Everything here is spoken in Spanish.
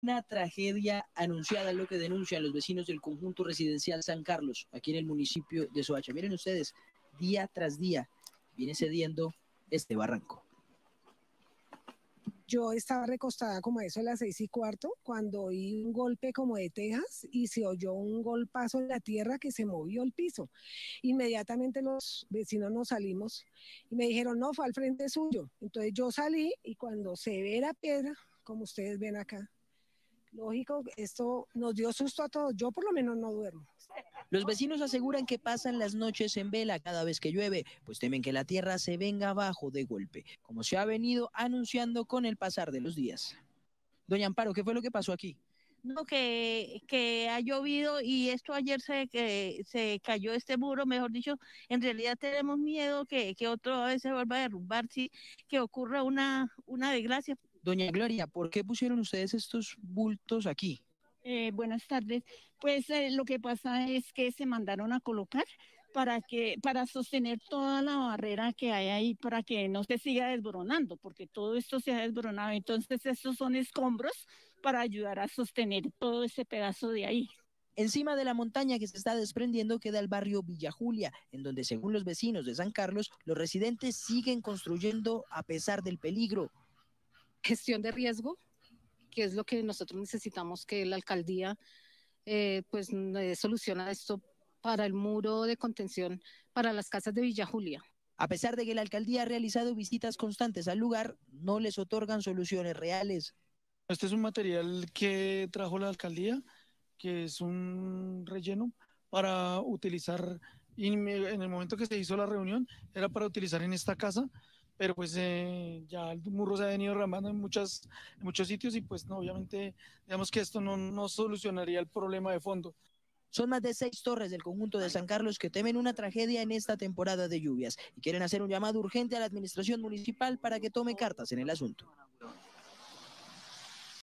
Una tragedia anunciada, lo que denuncian los vecinos del conjunto residencial San Carlos, aquí en el municipio de Soacha. Miren ustedes, día tras día viene cediendo este barranco. Yo estaba recostada como eso a las seis y cuarto cuando oí un golpe como de tejas y se oyó un golpazo en la tierra que se movió el piso. Inmediatamente los vecinos nos salimos y me dijeron, no, fue al frente suyo. Entonces yo salí y cuando se ve la piedra, como ustedes ven acá, Lógico, esto nos dio susto a todos. Yo por lo menos no duermo. Los vecinos aseguran que pasan las noches en vela cada vez que llueve, pues temen que la tierra se venga abajo de golpe, como se ha venido anunciando con el pasar de los días. Doña Amparo, ¿qué fue lo que pasó aquí? No, que, que ha llovido y esto ayer se, que, se cayó este muro, mejor dicho, en realidad tenemos miedo que, otro vez se vuelva a derrumbar, que ocurra una, una desgracia. Doña Gloria, ¿por qué pusieron ustedes estos bultos aquí? Eh, buenas tardes. Pues eh, lo que pasa es que se mandaron a colocar para que para sostener toda la barrera que hay ahí para que no se siga desboronando, porque todo esto se ha desboronado. Entonces estos son escombros para ayudar a sostener todo ese pedazo de ahí. Encima de la montaña que se está desprendiendo queda el barrio Villa Julia, en donde según los vecinos de San Carlos, los residentes siguen construyendo a pesar del peligro gestión de riesgo, que es lo que nosotros necesitamos que la alcaldía eh, pues eh, soluciona esto para el muro de contención para las casas de Villa Julia. A pesar de que la alcaldía ha realizado visitas constantes al lugar, no les otorgan soluciones reales. Este es un material que trajo la alcaldía, que es un relleno para utilizar, y en el momento que se hizo la reunión, era para utilizar en esta casa, pero pues eh, ya el murro se ha venido ramando en, muchas, en muchos sitios y pues no, obviamente digamos que esto no, no solucionaría el problema de fondo. Son más de seis torres del conjunto de San Carlos que temen una tragedia en esta temporada de lluvias y quieren hacer un llamado urgente a la administración municipal para que tome cartas en el asunto.